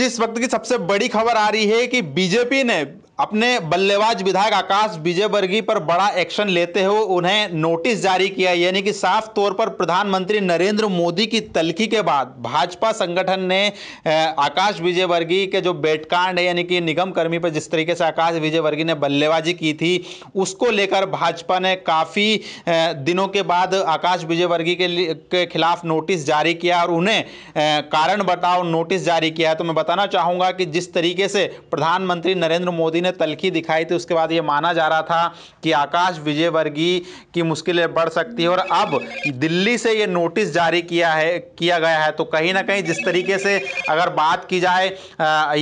जिस वक्त की सबसे बड़ी खबर आ रही है कि बीजेपी ने अपने बल्लेबाज विधायक आकाश विजयवर्गीय पर बड़ा एक्शन लेते हुए उन्हें नोटिस जारी किया यानी कि साफ तौर पर प्रधानमंत्री नरेंद्र मोदी की तलखी के बाद भाजपा संगठन ने आकाश विजयवर्गीय के जो बेटकांड है यानी कि निगम कर्मी पर जिस तरीके से आकाश विजयवर्गीय ने बल्लेबाजी की थी उसको लेकर भाजपा ने काफ़ी दिनों के बाद आकाश विजयवर्गीय के, के खिलाफ नोटिस जारी किया और उन्हें कारण बताओ नोटिस जारी किया तो मैं बताना चाहूँगा कि जिस तरीके से प्रधानमंत्री नरेंद्र मोदी ने ने तलखी दिखाई थी उसके बाद ये माना जा रहा था कि आकाश विजयवर्गीय की मुश्किलें बढ़ सकती है और अब दिल्ली से ये नोटिस जारी किया है किया गया है तो कहीं ना कहीं जिस तरीके से अगर बात की जाए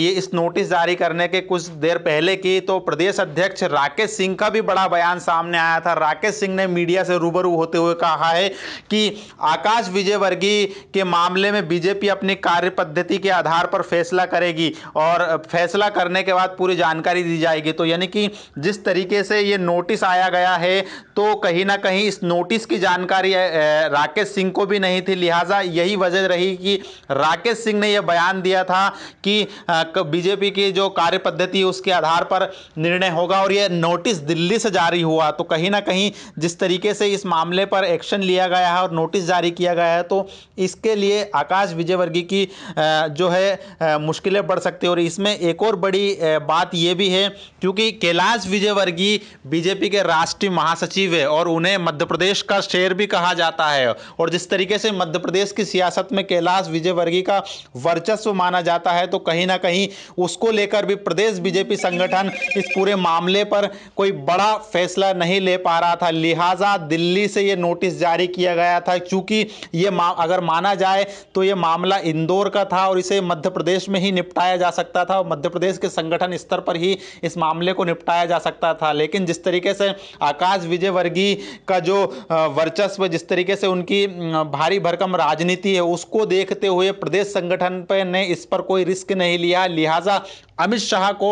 ये इस नोटिस जारी करने के कुछ देर पहले की तो प्रदेश अध्यक्ष राकेश सिंह का भी बड़ा बयान सामने आया था राकेश सिंह ने मीडिया से रूबरू होते हुए कहा है कि आकाश विजयवर्गीय के मामले में बीजेपी अपनी कार्य पद्धति के आधार पर फैसला करेगी और फैसला करने के बाद पूरी जानकारी दी दी जाएगी तो यानी कि जिस तरीके से ये नोटिस आया गया है तो कहीं ना कहीं इस नोटिस की जानकारी राकेश सिंह को भी नहीं थी लिहाजा यही वजह रही कि राकेश सिंह ने यह बयान दिया था कि बीजेपी की जो कार्य पद्धति उसके आधार पर निर्णय होगा और यह नोटिस दिल्ली से जारी हुआ तो कहीं ना कहीं जिस तरीके से इस मामले पर एक्शन लिया गया है और नोटिस जारी किया गया है तो इसके लिए आकाश विजयवर्गीय की जो है मुश्किलें बढ़ सकती है और इसमें एक और बड़ी बात यह भी है क्योंकि कैलाश विजयवर्गीय बीजेपी के राष्ट्रीय महासचिव है और उन्हें मध्य प्रदेश का शेर भी कहा जाता है और जिस तरीके से मध्य प्रदेश की सियासत में कैलाश विजयवर्गीय का वर्चस्व माना जाता है तो कहीं ना कहीं उसको लेकर भी प्रदेश बीजेपी संगठन इस पूरे मामले पर कोई बड़ा फैसला नहीं ले पा रहा था लिहाजा दिल्ली से ये नोटिस जारी किया गया था क्योंकि ये अगर माना जाए तो ये मामला इंदौर का था और इसे मध्य प्रदेश में ही निपटाया जा सकता था और मध्य प्रदेश के संगठन स्तर पर ही इस मामले को निपटाया जा सकता था लेकिन जिस तरीके से आकाश विजयवर्गीय का जो वर्चस्व जिस तरीके से उनकी भारी भरकम राजनीति है उसको देखते हुए प्रदेश संगठन पर ने इस पर कोई रिस्क नहीं लिया लिहाजा अमित शाह को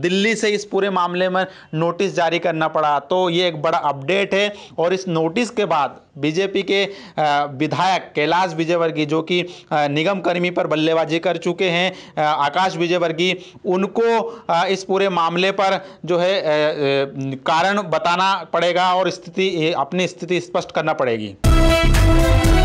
दिल्ली से इस पूरे मामले में नोटिस जारी करना पड़ा तो ये एक बड़ा अपडेट है और इस नोटिस के बाद बीजेपी के विधायक कैलाश विजयवर्गीय जो कि निगम कर्मी पर बल्लेबाजी कर चुके हैं आकाश विजयवर्गीय उनको इस पूरे मामले पर जो है कारण बताना पड़ेगा और स्थिति अपनी स्थिति स्पष्ट करना पड़ेगी